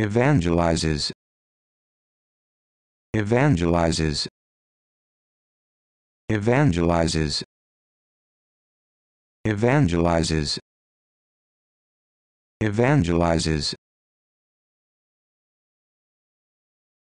evangelizes evangelizes evangelizes evangelizes evangelizes